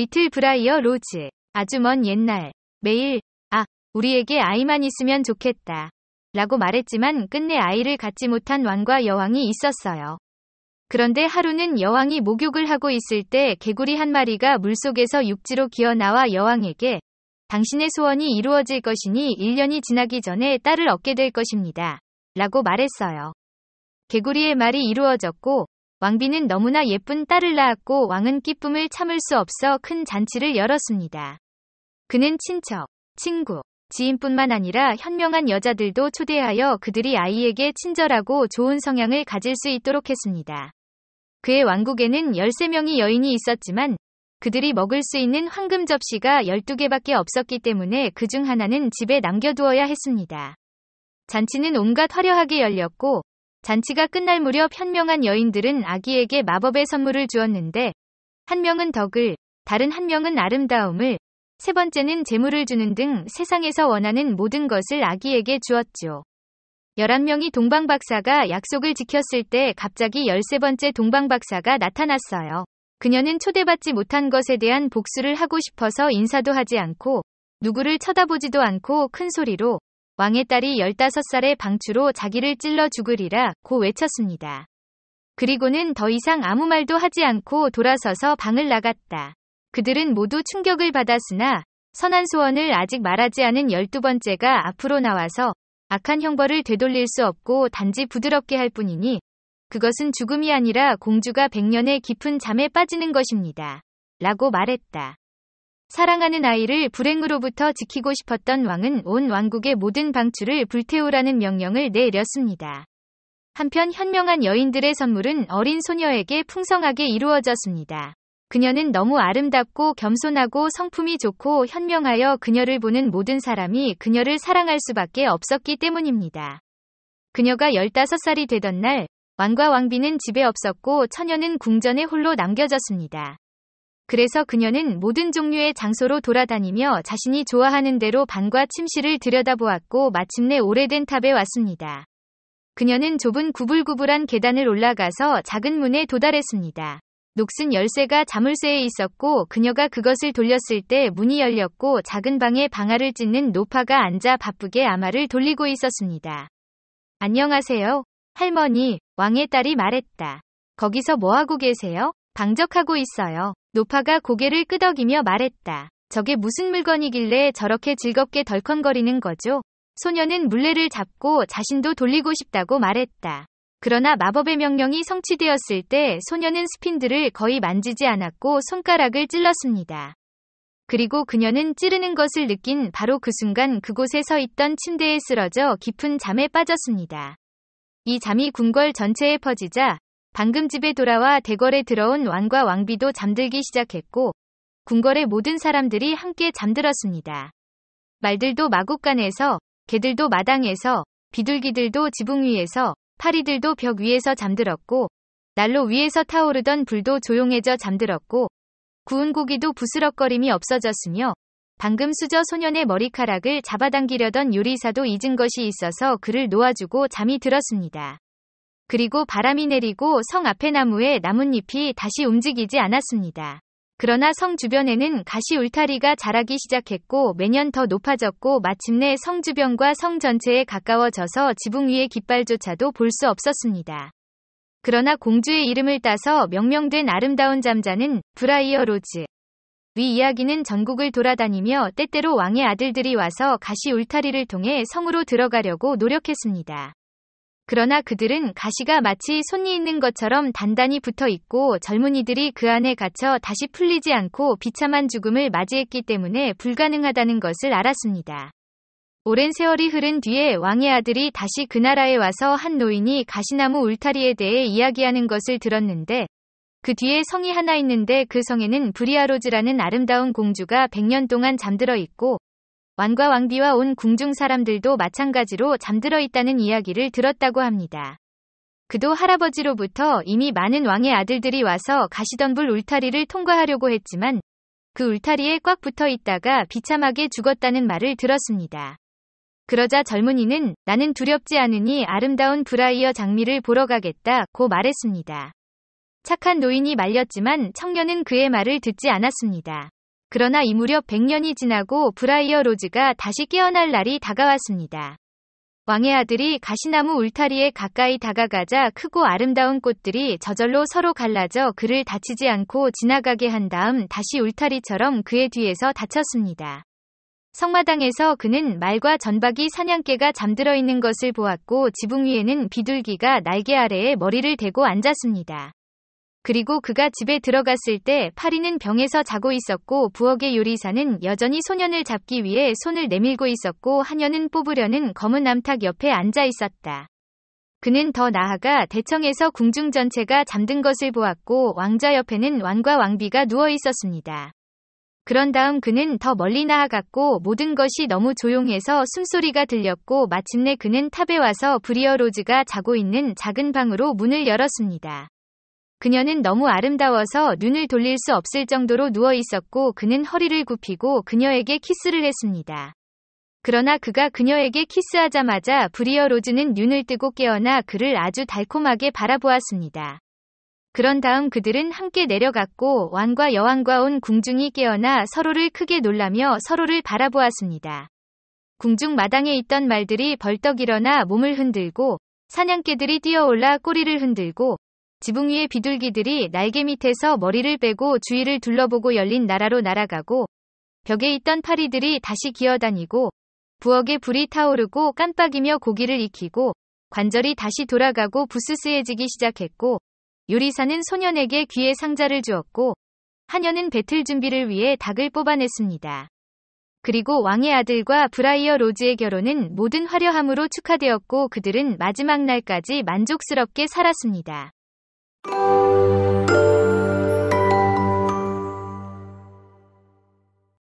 리틀 브라이어 로즈. 아주 먼 옛날. 매일, 아, 우리에게 아이만 있으면 좋겠다. 라고 말했지만 끝내 아이를 갖지 못한 왕과 여왕이 있었어요. 그런데 하루는 여왕이 목욕을 하고 있을 때 개구리 한 마리가 물속에서 육지로 기어 나와 여왕에게 당신의 소원이 이루어질 것이니 1년이 지나기 전에 딸을 얻게 될 것입니다. 라고 말했어요. 개구리의 말이 이루어졌고 왕비는 너무나 예쁜 딸을 낳았고 왕은 기쁨을 참을 수 없어 큰 잔치를 열었습니다. 그는 친척, 친구, 지인뿐만 아니라 현명한 여자들도 초대하여 그들이 아이에게 친절하고 좋은 성향을 가질 수 있도록 했습니다. 그의 왕국에는 13명의 여인이 있었지만 그들이 먹을 수 있는 황금 접시가 12개밖에 없었기 때문에 그 중 하나는 집에 남겨두어야 했습니다. 잔치는 온갖 화려하게 열렸고 잔치가 끝날 무렵 현명한 여인들은 아기에게 마법의 선물을 주었는데 한 명은 덕을, 다른 한 명은 아름다움을, 세 번째는 재물을 주는 등 세상에서 원하는 모든 것을 아기에게 주었죠. 11명이 동방박사가 약속을 지켰을 때 갑자기 13번째 동방박사가 나타났어요. 그녀는 초대받지 못한 것에 대한 복수를 하고 싶어서 인사도 하지 않고 누구를 쳐다보지도 않고 큰 소리로 왕의 딸이 1 5살의 방추로 자기를 찔러 죽으리라 고 외쳤습니다. 그리고는 더 이상 아무 말도 하지 않고 돌아서서 방을 나갔다. 그들은 모두 충격을 받았으나 선한 소원을 아직 말하지 않은 12번째가 앞으로 나와서 악한 형벌을 되돌릴 수 없고 단지 부드럽게 할 뿐이니 그것은 죽음이 아니라 공주가 백년의 깊은 잠에 빠지는 것입니다. 라고 말했다. 사랑하는 아이를 불행으로부터 지키고 싶었던 왕은 온 왕국의 모든 방출을 불태우라는 명령을 내렸습니다. 한편 현명한 여인들의 선물은 어린 소녀에게 풍성하게 이루어졌습니다. 그녀는 너무 아름답고 겸손하고 성품이 좋고 현명하여 그녀를 보는 모든 사람이 그녀를 사랑할 수밖에 없었기 때문입니다. 그녀가 15살이 되던 날, 왕과 왕비는 집에 없었고 처녀는 궁전에 홀로 남겨졌습니다. 그래서 그녀는 모든 종류의 장소로 돌아다니며 자신이 좋아하는 대로 방과 침실을 들여다보았고 마침내 오래된 탑에 왔습니다. 그녀는 좁은 구불구불한 계단을 올라가서 작은 문에 도달했습니다. 녹슨 열쇠가 자물쇠에 있었고 그녀가 그것을 돌렸을 때 문이 열렸고 작은 방에 방아를 찢는 노파가 앉아 바쁘게 아마를 돌리고 있었습니다. 안녕하세요. 할머니, 왕의 딸이 말했다. 거기서 뭐하고 계세요? 방적하고 있어요. 노파가 고개를 끄덕이며 말했다. 저게 무슨 물건이길래 저렇게 즐겁게 덜컹거리는 거죠? 소녀는 물레를 잡고 자신도 돌리고 싶다고 말했다. 그러나 마법의 명령이 성취되었을 때 소녀는 스핀들을 거의 만지지 않았고 손가락을 찔렀습니다. 그리고 그녀는 찌르는 것을 느낀 바로 그 순간 그곳에 서 있던 침대에 쓰러져 깊은 잠에 빠졌습니다. 이 잠이 궁궐 전체에 퍼지자 방금 집에 돌아와 대궐에 들어온 왕과 왕비도 잠들기 시작했고 궁궐의 모든 사람들이 함께 잠들었습니다. 말들도 마구간에서 개들도 마당에서 비둘기들도 지붕 위에서 파리들도 벽 위에서 잠들었고 난로 위에서 타오르던 불도 조용해져 잠들었고 구운 고기도 부스럭거림이 없어졌으며 방금 수저 소년의 머리카락을 잡아당기려던 요리사도 잊은 것이 있어서 그를 놓아주고 잠이 들었습니다. 그리고 바람이 내리고 성앞에 나무에 나뭇잎이 다시 움직이지 않았습니다. 그러나 성 주변에는 가시 울타리가 자라기 시작했고 매년 더 높아졌고 마침내 성 주변과 성 전체에 가까워져서 지붕 위의 깃발조차도 볼 수 없었습니다. 그러나 공주의 이름을 따서 명명된 아름다운 잠자는 브라이어 로즈. 위 이야기는 전국을 돌아다니며 때때로 왕의 아들들이 와서 가시 울타리를 통해 성으로 들어가려고 노력했습니다. 그러나 그들은 가시가 마치 손이 있는 것처럼 단단히 붙어 있고 젊은이들이 그 안에 갇혀 다시 풀리지 않고 비참한 죽음을 맞이했기 때문에 불가능하다는 것을 알았습니다. 오랜 세월이 흐른 뒤에 왕의 아들이 다시 그 나라에 와서 한 노인이 가시나무 울타리에 대해 이야기하는 것을 들었는데 그 뒤에 성이 하나 있는데 그 성에는 브리아로즈라는 아름다운 공주가 100년 동안 잠들어 있고 왕과 왕비와 온 궁중 사람들도 마찬가지로 잠들어 있다는 이야기를 들었다고 합니다. 그도 할아버지로부터 이미 많은 왕의 아들들이 와서 가시덤불 울타리를 통과하려고 했지만 그 울타리에 꽉 붙어 있다가 비참하게 죽었다는 말을 들었습니다. 그러자 젊은이는 나는 두렵지 않으니 아름다운 브라이어 장미를 보러 가겠다 고 말했습니다. 착한 노인이 말렸지만 청년은 그의 말을 듣지 않았습니다. 그러나 이 무렵 100년이 지나고 브라이어 로즈가 다시 깨어날 날이 다가왔습니다. 왕의 아들이 가시나무 울타리에 가까이 다가가자 크고 아름다운 꽃들이 저절로 서로 갈라져 그를 다치지 않고 지나가게 한 다음 다시 울타리처럼 그의 뒤에서 다쳤습니다. 성마당에서 그는 말과 전박이 사냥개가 잠들어 있는 것을 보았고 지붕 위에는 비둘기가 날개 아래에 머리를 대고 앉았습니다. 그리고 그가 집에 들어갔을 때 파리는 병에서 자고 있었고 부엌의 요리사는 여전히 소년을 잡기 위해 손을 내밀고 있었고 한여는 뽑으려는 검은 암탉 옆에 앉아 있었다. 그는 더 나아가 대청에서 궁중 전체가 잠든 것을 보았고 왕자 옆에는 왕과 왕비가 누워 있었습니다. 그런 다음 그는 더 멀리 나아갔고 모든 것이 너무 조용해서 숨소리가 들렸고 마침내 그는 탑에 와서 브리어 로즈가 자고 있는 작은 방으로 문을 열었습니다. 그녀는 너무 아름다워서 눈을 돌릴 수 없을 정도로 누워 있었고 그는 허리를 굽히고 그녀에게 키스를 했습니다. 그러나 그가 그녀에게 키스하자마자 브리어 로즈는 눈을 뜨고 깨어나 그를 아주 달콤하게 바라보았습니다. 그런 다음 그들은 함께 내려갔고 왕과 여왕과 온 궁중이 깨어나 서로를 크게 놀라며 서로를 바라보았습니다. 궁중 마당에 있던 말들이 벌떡 일어나 몸을 흔들고 사냥개들이 뛰어올라 꼬리를 흔들고 지붕 위의 비둘기들이 날개 밑에서 머리를 빼고 주위를 둘러보고 열린 나라로 날아가고 벽에 있던 파리들이 다시 기어다니고 부엌에 불이 타오르고 깜빡이며 고기를 익히고 관절이 다시 돌아가고 부스스해지기 시작했고 요리사는 소년에게 귀에 상자를 주었고 하녀는 배틀 준비를 위해 닭을 뽑아냈습니다. 그리고 왕의 아들과 브라이어 로즈의 결혼은 모든 화려함으로 축하되었고 그들은 마지막 날까지 만족스럽게 살았습니다.